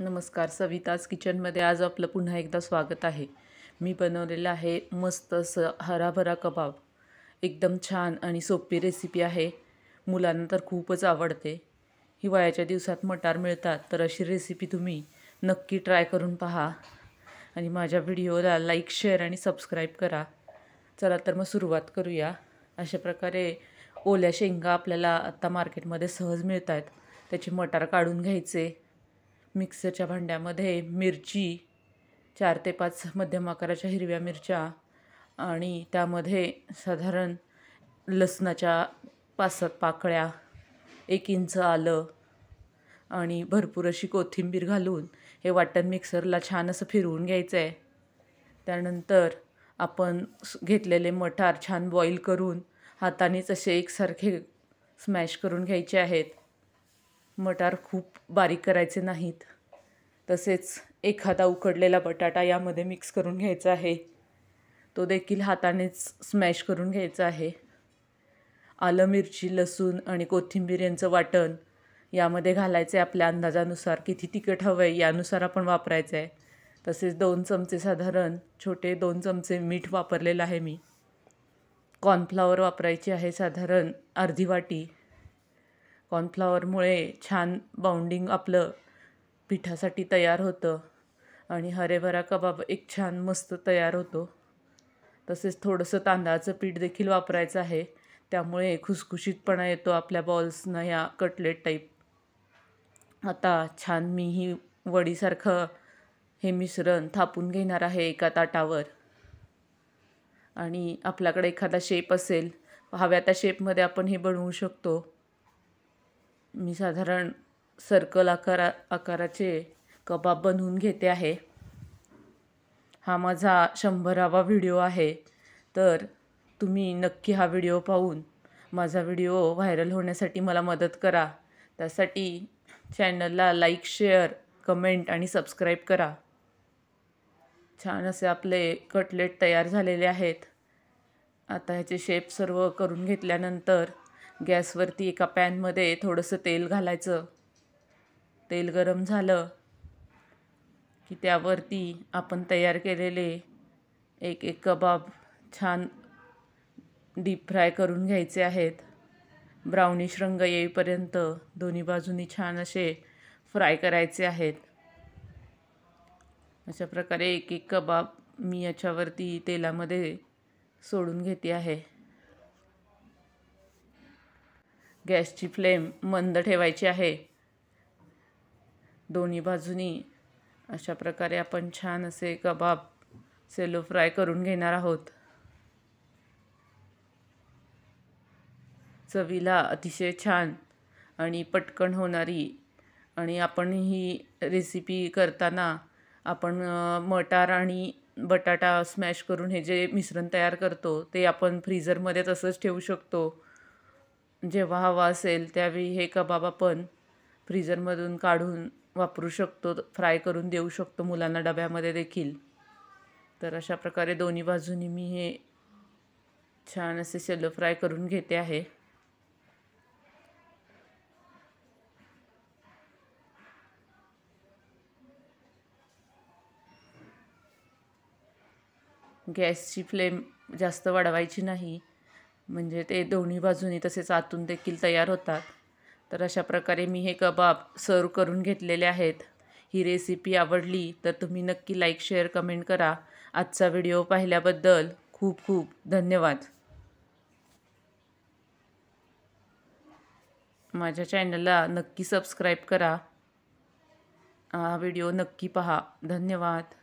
नमस्कार सविताज किचनमध्ये आज आपलं पुन्हा एकदा स्वागत आहे मी बनवलेलं आहे मस्त असं हराभरा कबाब एकदम छान आणि सोपी रेसिपी आहे मुलांना तर खूपच आवडते हिवाळ्याच्या दिवसात मटार मिळतात तर अशी रेसिपी तुम्ही नक्की ट्राय करून पहा आणि माझ्या व्हिडिओला लाईक शेअर आणि सबस्क्राईब करा चला तर मग सुरुवात करूया अशा प्रकारे ओल्या शेंगा आपल्याला आत्ता मार्केटमध्ये सहज मिळत आहेत त्याचे मटार काढून घ्यायचे मिक्सरच्या भांड्यामध्ये मिरची चार ते पाच मध्यम आकाराच्या हिरव्या मिरच्या आणि त्यामध्ये साधारण लसणाच्या पाच पाकळ्या एक इंच आलं आणि भरपूर अशी कोथिंबीर घालून हे वाटण मिक्सरला छान असं फिरवून घ्यायचं आहे त्यानंतर आपण घेतलेले मटार छान बॉईल करून हातानेच असे एकसारखे स्मॅश करून घ्यायचे आहेत मटार खूप बारीक करायचे नाहीत तसेच एखादा उकडलेला बटाटा यामध्ये मिक्स करून घ्यायचा आहे तो देखील हातानेच स्मॅश करून घ्यायचा आहे आलं मिरची लसूण आणि कोथिंबीर यांचं वाटण यामध्ये घालायचं आहे आपल्या अंदाजानुसार किती तिखट हवं आहे यानुसार आपण वापरायचं आहे तसेच दोन चमचे साधारण छोटे दोन चमचे मीठ वापरलेलं आहे मी कॉर्नफ्लावर वापरायची आहे साधारण अर्धी वाटी कॉर्नफ्लॉवरमुळे छान बाउंडिंग आपलं पिठासाठी तयार होतं आणि हरेभरा कबाब एक छान मस्त तयार होतो तसेच थोडंसं तांदळाचं पीठ देखील वापरायचं आहे त्यामुळे खुसखुशीतपणा येतो आपल्या बॉल्सना या कटलेट टाईप आता छान मी ही वडीसारखं हे मिश्रण थापून घेणार आहे एका ताटावर आणि आपल्याकडे एखादा शेप असेल हव्या त्या शेपमध्ये आपण हे बनवू शकतो मी साधारण सर्कल आकारा आकाराचे कबाब बनवून घेते आहे हा माझा शंभरावा व्हिडिओ आहे तर तुम्ही नक्की हा व्हिडिओ पाहून माझा व्हिडिओ व्हायरल होण्यासाठी मला मदत करा त्यासाठी चॅनलला लाईक शेअर कमेंट आणि सबस्क्राईब करा छान असे आपले कटलेट तयार झालेले आहेत आता ह्याचे शेप सर्व करून घेतल्यानंतर गॅसवरती एका पॅनमध्ये थोडंसं तेल घालायचं तेल गरम झालं की त्यावरती आपण तयार केलेले एक एक कबाब छान डीप फ्राय करून घ्यायचे आहेत ब्राउनिश रंग येईपर्यंत दोन्ही बाजूनी छान असे फ्राय करायचे आहेत अशा प्रकारे एक एक कबाब मी याच्यावरती तेलामध्ये सोडून घेते आहे गॅसची फ्लेम मंद ठेवायची आहे दोन्ही बाजूनी अशा प्रकारे आपण छान असे कबाब सेलो फ्राय करून घेणार आहोत चवीला अतिशय छान आणि पटकन होणारी आणि आपण ही रेसिपी करताना आपण मटार आणि बटाटा स्मॅश करून हे जे मिश्रण तयार करतो ते आपण फ्रीझरमध्ये तसंच ठेवू शकतो जेव्हा हवा असेल त्यावेळी हे कबाब आपण फ्रीजरमधून काढून वापरू शकतो फ्राय करून देऊ शकतो मुलांना डब्यामध्ये देखील तर अशा प्रकारे दोन्ही बाजूनी मी हे छान असे शेलो फ्राय करून घेते आहे गॅसची फ्लेम जास्त वाढवायची नाही म्हणजे ते दोन्ही बाजूनी तसेच आतून देखील तयार होतात तर अशा प्रकारे मी हे कबाब सर्व करून घेतलेले आहेत ही रेसिपी आवडली तर तुम्ही नक्की लाईक शेअर कमेंट करा आजचा व्हिडिओ पाहिल्याबद्दल खूप खूप धन्यवाद माझ्या चॅनलला नक्की सबस्क्राईब करा हा व्हिडिओ नक्की पहा धन्यवाद